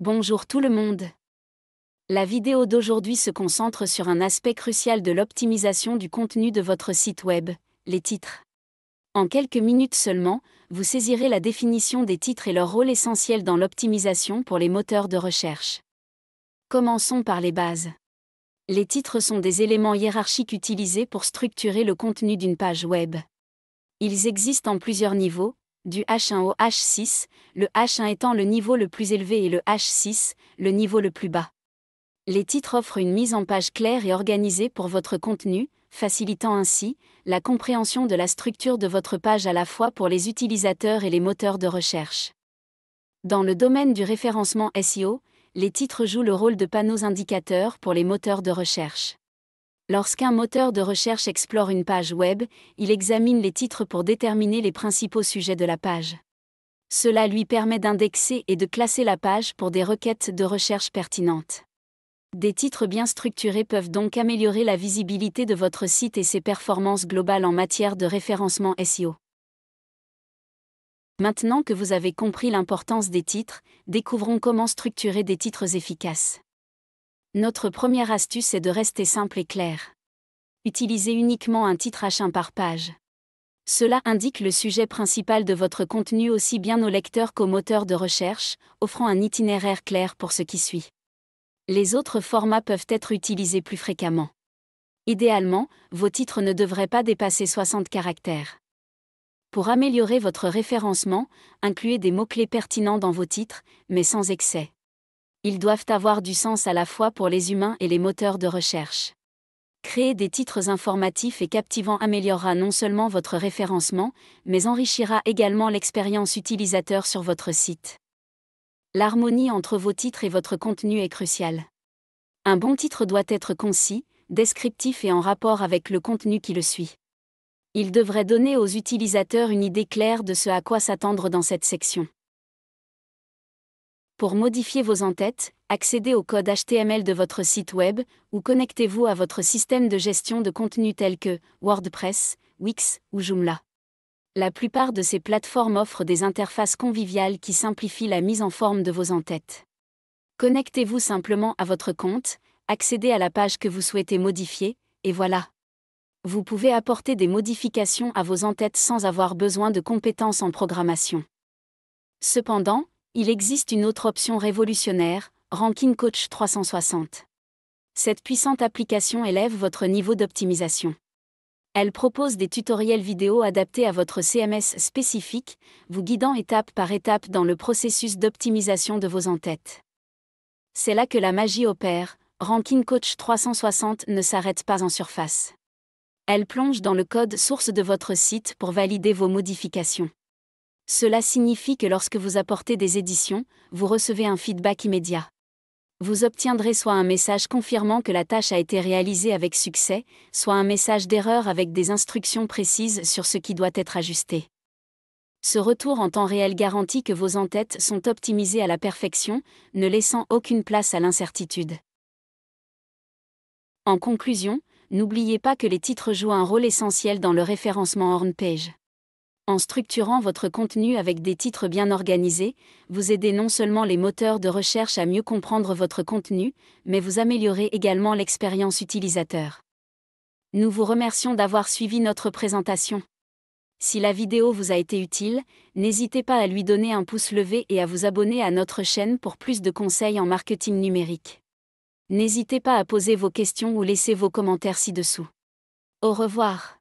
Bonjour tout le monde. La vidéo d'aujourd'hui se concentre sur un aspect crucial de l'optimisation du contenu de votre site web, les titres. En quelques minutes seulement, vous saisirez la définition des titres et leur rôle essentiel dans l'optimisation pour les moteurs de recherche. Commençons par les bases. Les titres sont des éléments hiérarchiques utilisés pour structurer le contenu d'une page web. Ils existent en plusieurs niveaux, du H1 au H6, le H1 étant le niveau le plus élevé et le H6, le niveau le plus bas. Les titres offrent une mise en page claire et organisée pour votre contenu, facilitant ainsi la compréhension de la structure de votre page à la fois pour les utilisateurs et les moteurs de recherche. Dans le domaine du référencement SEO, les titres jouent le rôle de panneaux indicateurs pour les moteurs de recherche. Lorsqu'un moteur de recherche explore une page web, il examine les titres pour déterminer les principaux sujets de la page. Cela lui permet d'indexer et de classer la page pour des requêtes de recherche pertinentes. Des titres bien structurés peuvent donc améliorer la visibilité de votre site et ses performances globales en matière de référencement SEO. Maintenant que vous avez compris l'importance des titres, découvrons comment structurer des titres efficaces. Notre première astuce est de rester simple et clair. Utilisez uniquement un titre H1 par page. Cela indique le sujet principal de votre contenu aussi bien aux lecteurs qu'aux moteurs de recherche, offrant un itinéraire clair pour ce qui suit. Les autres formats peuvent être utilisés plus fréquemment. Idéalement, vos titres ne devraient pas dépasser 60 caractères. Pour améliorer votre référencement, incluez des mots-clés pertinents dans vos titres, mais sans excès ils doivent avoir du sens à la fois pour les humains et les moteurs de recherche. Créer des titres informatifs et captivants améliorera non seulement votre référencement, mais enrichira également l'expérience utilisateur sur votre site. L'harmonie entre vos titres et votre contenu est cruciale. Un bon titre doit être concis, descriptif et en rapport avec le contenu qui le suit. Il devrait donner aux utilisateurs une idée claire de ce à quoi s'attendre dans cette section. Pour modifier vos entêtes, accédez au code HTML de votre site web ou connectez-vous à votre système de gestion de contenu tel que WordPress, Wix ou Joomla. La plupart de ces plateformes offrent des interfaces conviviales qui simplifient la mise en forme de vos entêtes. Connectez-vous simplement à votre compte, accédez à la page que vous souhaitez modifier, et voilà. Vous pouvez apporter des modifications à vos entêtes sans avoir besoin de compétences en programmation. Cependant, il existe une autre option révolutionnaire, Ranking Coach 360. Cette puissante application élève votre niveau d'optimisation. Elle propose des tutoriels vidéo adaptés à votre CMS spécifique, vous guidant étape par étape dans le processus d'optimisation de vos entêtes. C'est là que la magie opère, Ranking Coach 360 ne s'arrête pas en surface. Elle plonge dans le code source de votre site pour valider vos modifications. Cela signifie que lorsque vous apportez des éditions, vous recevez un feedback immédiat. Vous obtiendrez soit un message confirmant que la tâche a été réalisée avec succès, soit un message d'erreur avec des instructions précises sur ce qui doit être ajusté. Ce retour en temps réel garantit que vos entêtes sont optimisées à la perfection, ne laissant aucune place à l'incertitude. En conclusion, n'oubliez pas que les titres jouent un rôle essentiel dans le référencement HornPage. En structurant votre contenu avec des titres bien organisés, vous aidez non seulement les moteurs de recherche à mieux comprendre votre contenu, mais vous améliorez également l'expérience utilisateur. Nous vous remercions d'avoir suivi notre présentation. Si la vidéo vous a été utile, n'hésitez pas à lui donner un pouce levé et à vous abonner à notre chaîne pour plus de conseils en marketing numérique. N'hésitez pas à poser vos questions ou laisser vos commentaires ci-dessous. Au revoir.